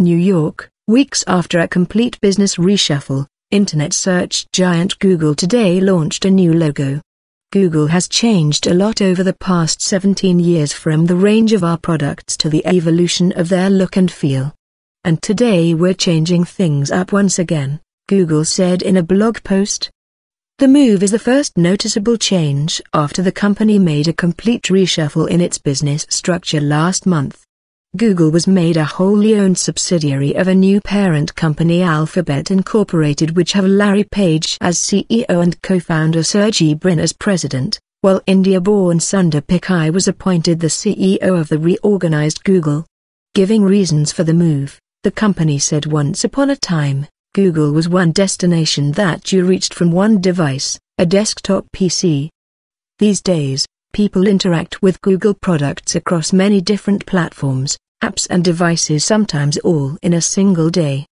New York, weeks after a complete business reshuffle, internet search giant Google today launched a new logo. Google has changed a lot over the past 17 years from the range of our products to the evolution of their look and feel. And today we're changing things up once again, Google said in a blog post. The move is the first noticeable change after the company made a complete reshuffle in its business structure last month. Google was made a wholly owned subsidiary of a new parent company Alphabet Incorporated which have Larry Page as CEO and co-founder Sergey Brin as president, while India-born Sundar Pichai was appointed the CEO of the reorganized Google. Giving reasons for the move, the company said once upon a time, Google was one destination that you reached from one device, a desktop PC. These days, people interact with Google products across many different platforms, apps and devices sometimes all in a single day.